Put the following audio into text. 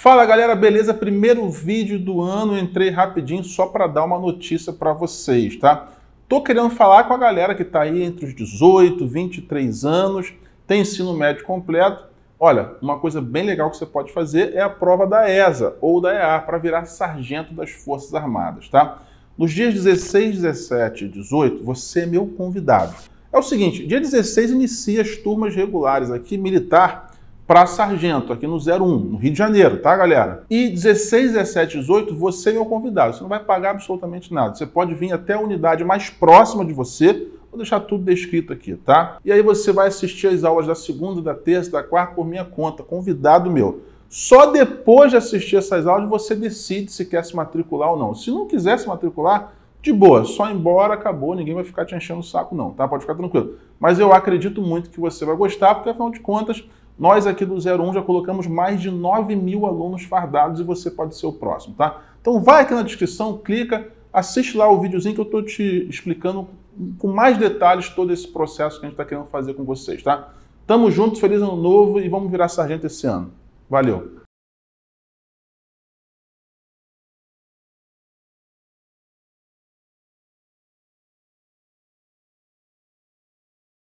Fala galera, beleza? Primeiro vídeo do ano, entrei rapidinho só para dar uma notícia para vocês, tá? Tô querendo falar com a galera que está aí entre os 18, 23 anos, tem ensino médio completo. Olha, uma coisa bem legal que você pode fazer é a prova da ESA ou da EA para virar sargento das Forças Armadas, tá? Nos dias 16, 17 e 18, você é meu convidado. É o seguinte, dia 16 inicia as turmas regulares aqui militar para Sargento, aqui no 01, no Rio de Janeiro, tá, galera? E 16, 17, 18, você é o convidado. Você não vai pagar absolutamente nada. Você pode vir até a unidade mais próxima de você. Vou deixar tudo descrito aqui, tá? E aí você vai assistir as aulas da segunda, da terça, da quarta por minha conta, convidado meu. Só depois de assistir essas aulas você decide se quer se matricular ou não. Se não quiser se matricular, de boa, só embora, acabou, ninguém vai ficar te enchendo o saco não, tá? Pode ficar tranquilo. Mas eu acredito muito que você vai gostar, porque afinal de contas, nós aqui do 01 já colocamos mais de 9 mil alunos fardados e você pode ser o próximo, tá? Então vai aqui na descrição, clica, assiste lá o videozinho que eu estou te explicando com mais detalhes todo esse processo que a gente está querendo fazer com vocês, tá? Tamo junto, feliz ano novo e vamos virar sargento esse ano. Valeu!